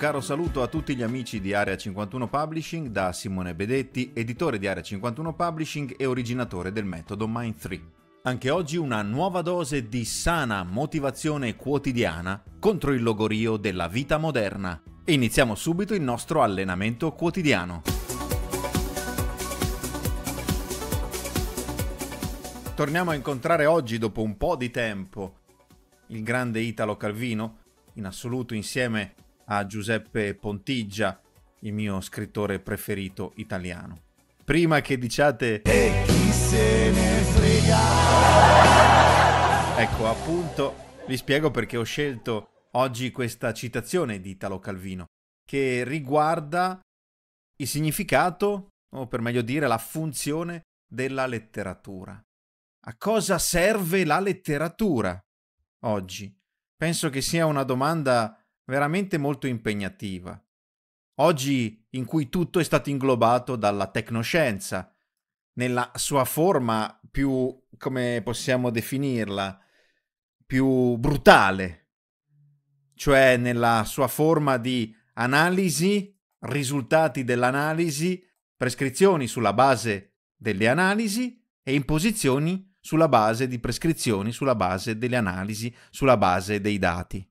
caro saluto a tutti gli amici di Area 51 Publishing da Simone Bedetti, editore di Area 51 Publishing e originatore del metodo Mind 3. Anche oggi una nuova dose di sana motivazione quotidiana contro il logorio della vita moderna. iniziamo subito il nostro allenamento quotidiano. Torniamo a incontrare oggi, dopo un po' di tempo, il grande Italo Calvino, in assoluto insieme a Giuseppe Pontigia, il mio scrittore preferito italiano. Prima che diciate... E chi se ne frega? Ecco, appunto, vi spiego perché ho scelto oggi questa citazione di Italo Calvino, che riguarda il significato, o per meglio dire la funzione della letteratura. A cosa serve la letteratura oggi? Penso che sia una domanda veramente molto impegnativa. Oggi in cui tutto è stato inglobato dalla tecnoscienza, nella sua forma più, come possiamo definirla, più brutale, cioè nella sua forma di analisi, risultati dell'analisi, prescrizioni sulla base delle analisi e imposizioni sulla base di prescrizioni, sulla base delle analisi, sulla base dei dati.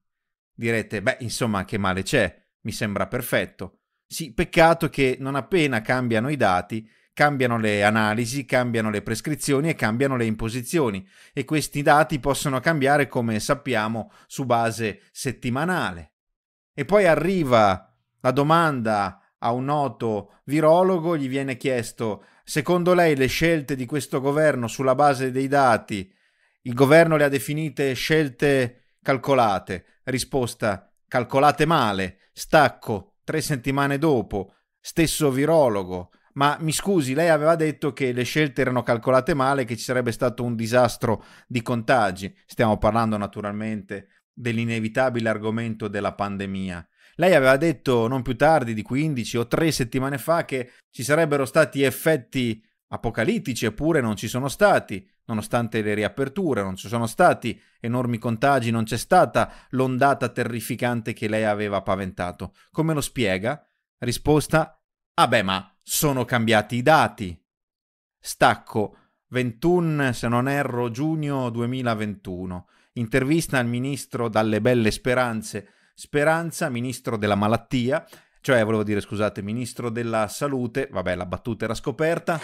Direte, beh, insomma, che male c'è? Mi sembra perfetto. Sì, peccato che non appena cambiano i dati, cambiano le analisi, cambiano le prescrizioni e cambiano le imposizioni e questi dati possono cambiare, come sappiamo, su base settimanale. E poi arriva la domanda a un noto virologo, gli viene chiesto, secondo lei le scelte di questo governo sulla base dei dati, il governo le ha definite scelte calcolate, risposta calcolate male, stacco, tre settimane dopo, stesso virologo, ma mi scusi, lei aveva detto che le scelte erano calcolate male, che ci sarebbe stato un disastro di contagi. Stiamo parlando naturalmente dell'inevitabile argomento della pandemia. Lei aveva detto non più tardi di 15 o 3 settimane fa che ci sarebbero stati effetti apocalittici, eppure non ci sono stati nonostante le riaperture, non ci sono stati enormi contagi, non c'è stata l'ondata terrificante che lei aveva paventato. Come lo spiega? Risposta: Ah beh, ma sono cambiati i dati. Stacco 21, se non erro, giugno 2021. Intervista al ministro dalle belle speranze, Speranza, ministro della malattia, cioè volevo dire scusate, ministro della salute, vabbè la battuta era scoperta.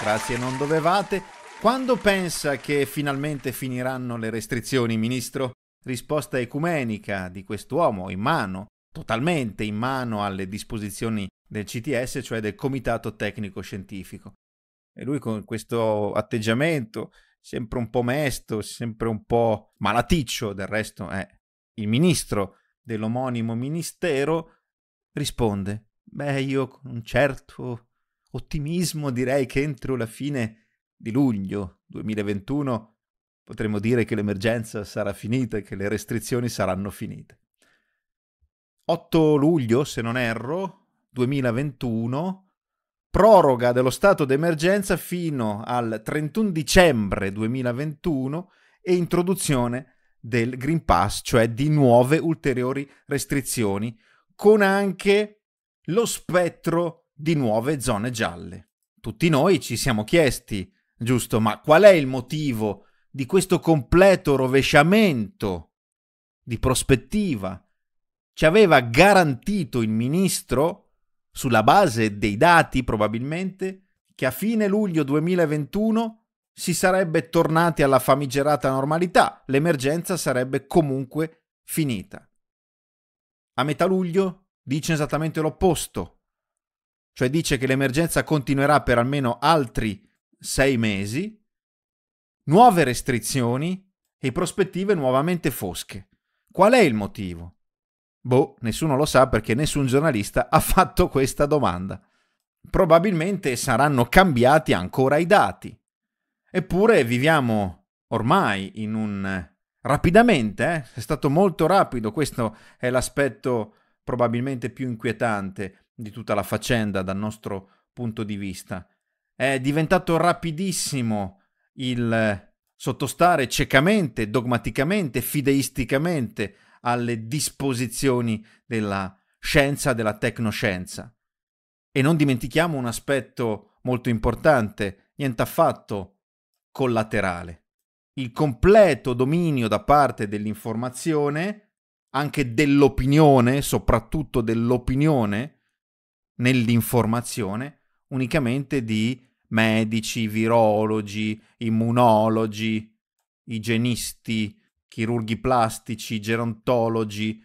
Grazie, non dovevate. Quando pensa che finalmente finiranno le restrizioni, ministro? Risposta ecumenica di quest'uomo in mano, totalmente in mano alle disposizioni del CTS, cioè del Comitato Tecnico Scientifico. E lui con questo atteggiamento, sempre un po' mesto, sempre un po' malaticcio, del resto è il ministro dell'omonimo ministero, risponde, beh, io con un certo ottimismo direi che entro la fine di luglio 2021 potremo dire che l'emergenza sarà finita e che le restrizioni saranno finite. 8 luglio, se non erro, 2021, proroga dello stato d'emergenza fino al 31 dicembre 2021 e introduzione del Green Pass, cioè di nuove ulteriori restrizioni, con anche lo spettro di nuove zone gialle. Tutti noi ci siamo chiesti, giusto, ma qual è il motivo di questo completo rovesciamento di prospettiva? Ci aveva garantito il ministro, sulla base dei dati probabilmente, che a fine luglio 2021 si sarebbe tornati alla famigerata normalità, l'emergenza sarebbe comunque finita. A metà luglio dice esattamente l'opposto, cioè dice che l'emergenza continuerà per almeno altri sei mesi, nuove restrizioni e prospettive nuovamente fosche. Qual è il motivo? Boh, nessuno lo sa perché nessun giornalista ha fatto questa domanda. Probabilmente saranno cambiati ancora i dati. Eppure viviamo ormai in un... rapidamente, eh? è stato molto rapido, questo è l'aspetto probabilmente più inquietante di tutta la faccenda dal nostro punto di vista. È diventato rapidissimo il eh, sottostare ciecamente, dogmaticamente, fideisticamente alle disposizioni della scienza, della tecnoscienza. E non dimentichiamo un aspetto molto importante, niente affatto collaterale. Il completo dominio da parte dell'informazione, anche dell'opinione, soprattutto dell'opinione, nell'informazione unicamente di medici, virologi, immunologi, igienisti, chirurghi plastici, gerontologi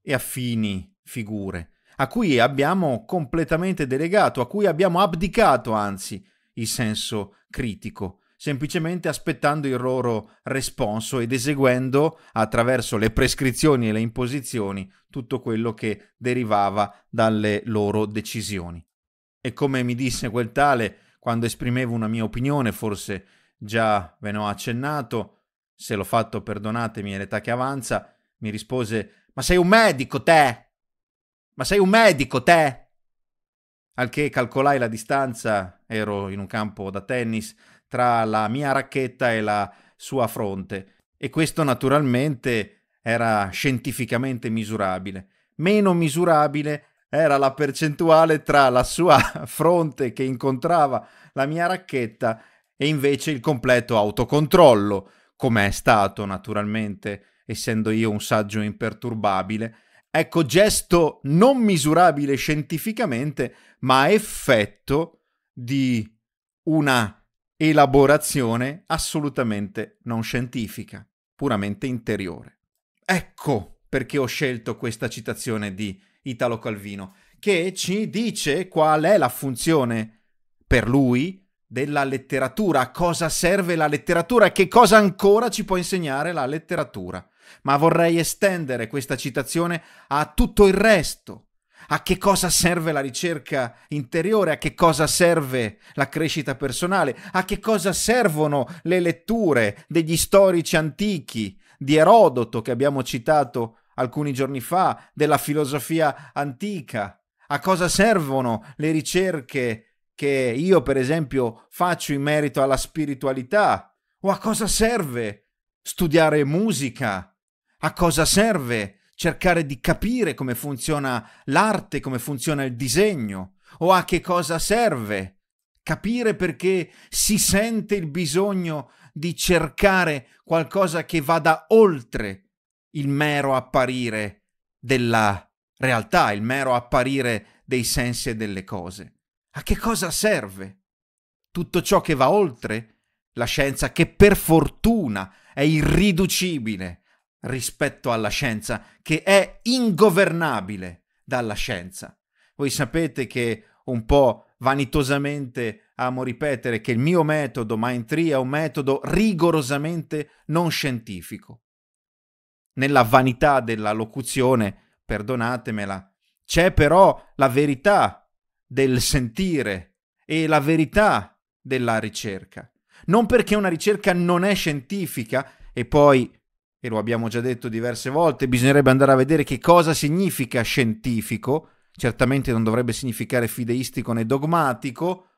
e affini figure, a cui abbiamo completamente delegato, a cui abbiamo abdicato anzi il senso critico semplicemente aspettando il loro responso ed eseguendo attraverso le prescrizioni e le imposizioni tutto quello che derivava dalle loro decisioni. E come mi disse quel tale quando esprimevo una mia opinione, forse già ve ne ho accennato, se l'ho fatto perdonatemi è l'età che avanza, mi rispose Ma sei un medico te? Ma sei un medico te? Al che calcolai la distanza, ero in un campo da tennis, tra la mia racchetta e la sua fronte e questo naturalmente era scientificamente misurabile. Meno misurabile era la percentuale tra la sua fronte che incontrava la mia racchetta e invece il completo autocontrollo, come è stato naturalmente, essendo io un saggio imperturbabile. Ecco, gesto non misurabile scientificamente, ma effetto di una elaborazione assolutamente non scientifica, puramente interiore. Ecco perché ho scelto questa citazione di Italo Calvino, che ci dice qual è la funzione per lui della letteratura, a cosa serve la letteratura e che cosa ancora ci può insegnare la letteratura. Ma vorrei estendere questa citazione a tutto il resto a che cosa serve la ricerca interiore, a che cosa serve la crescita personale, a che cosa servono le letture degli storici antichi, di Erodoto che abbiamo citato alcuni giorni fa, della filosofia antica, a cosa servono le ricerche che io per esempio faccio in merito alla spiritualità, o a cosa serve studiare musica, a cosa serve cercare di capire come funziona l'arte, come funziona il disegno o a che cosa serve, capire perché si sente il bisogno di cercare qualcosa che vada oltre il mero apparire della realtà, il mero apparire dei sensi e delle cose. A che cosa serve? Tutto ciò che va oltre? La scienza che per fortuna è irriducibile, rispetto alla scienza, che è ingovernabile dalla scienza. Voi sapete che un po' vanitosamente amo ripetere che il mio metodo, Mind Tree è un metodo rigorosamente non scientifico. Nella vanità della locuzione, perdonatemela, c'è però la verità del sentire e la verità della ricerca. Non perché una ricerca non è scientifica e poi e lo abbiamo già detto diverse volte, bisognerebbe andare a vedere che cosa significa scientifico, certamente non dovrebbe significare fideistico né dogmatico,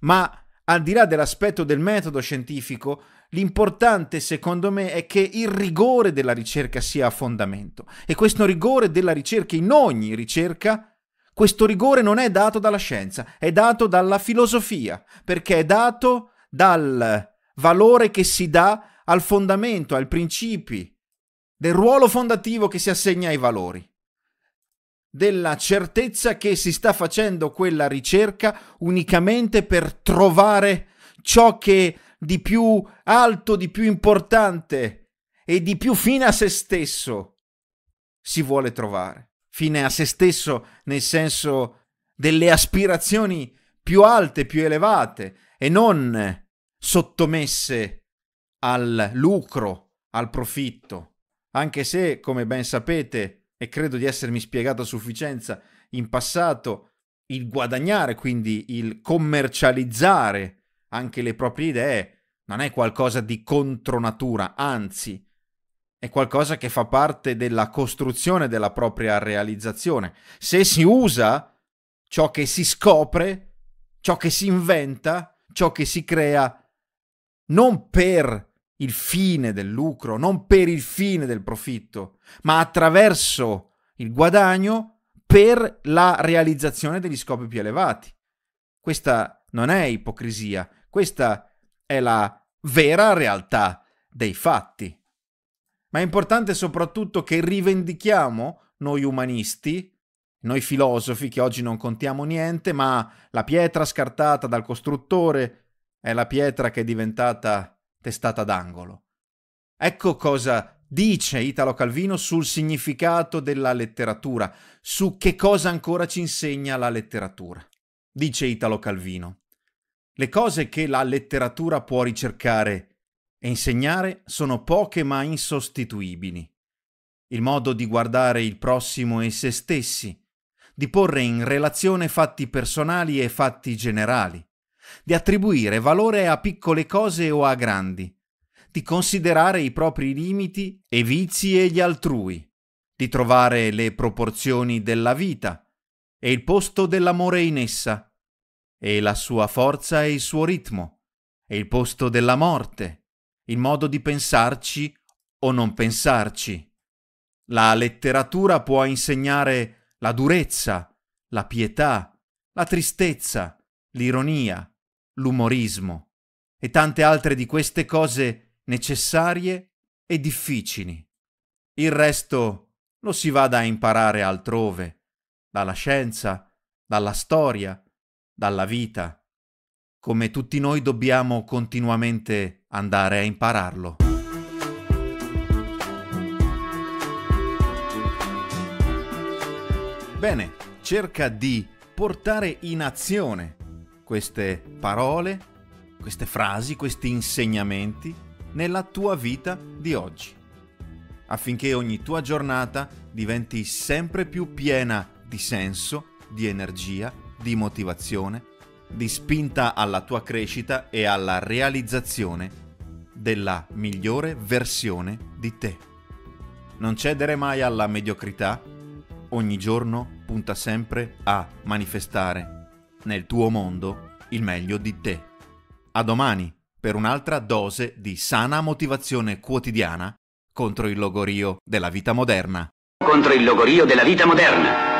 ma al di là dell'aspetto del metodo scientifico, l'importante secondo me è che il rigore della ricerca sia a fondamento. E questo rigore della ricerca in ogni ricerca questo rigore non è dato dalla scienza, è dato dalla filosofia, perché è dato dal valore che si dà al fondamento, ai principi, del ruolo fondativo che si assegna ai valori, della certezza che si sta facendo quella ricerca unicamente per trovare ciò che di più alto, di più importante e di più fine a se stesso si vuole trovare. Fine a se stesso nel senso delle aspirazioni più alte, più elevate e non sottomesse al lucro, al profitto, anche se, come ben sapete, e credo di essermi spiegato a sufficienza in passato, il guadagnare, quindi il commercializzare anche le proprie idee, non è qualcosa di contro natura, anzi, è qualcosa che fa parte della costruzione della propria realizzazione. Se si usa ciò che si scopre, ciò che si inventa, ciò che si crea non per il fine del lucro, non per il fine del profitto, ma attraverso il guadagno per la realizzazione degli scopi più elevati. Questa non è ipocrisia, questa è la vera realtà dei fatti. Ma è importante soprattutto che rivendichiamo noi umanisti, noi filosofi che oggi non contiamo niente, ma la pietra scartata dal costruttore, è la pietra che è diventata testata d'angolo. Ecco cosa dice Italo Calvino sul significato della letteratura, su che cosa ancora ci insegna la letteratura. Dice Italo Calvino, le cose che la letteratura può ricercare e insegnare sono poche ma insostituibili. Il modo di guardare il prossimo e se stessi, di porre in relazione fatti personali e fatti generali, di attribuire valore a piccole cose o a grandi, di considerare i propri limiti e vizi e gli altrui, di trovare le proporzioni della vita e il posto dell'amore in essa, e la sua forza e il suo ritmo, e il posto della morte, il modo di pensarci o non pensarci. La letteratura può insegnare la durezza, la pietà, la tristezza, l'ironia, l'umorismo e tante altre di queste cose necessarie e difficili. Il resto lo si vada a imparare altrove, dalla scienza, dalla storia, dalla vita, come tutti noi dobbiamo continuamente andare a impararlo. Bene, cerca di portare in azione queste parole, queste frasi, questi insegnamenti nella tua vita di oggi, affinché ogni tua giornata diventi sempre più piena di senso, di energia, di motivazione, di spinta alla tua crescita e alla realizzazione della migliore versione di te. Non cedere mai alla mediocrità, ogni giorno punta sempre a manifestare nel tuo mondo il meglio di te. A domani per un'altra dose di sana motivazione quotidiana contro il logorio della vita moderna. Contro il logorio della vita moderna.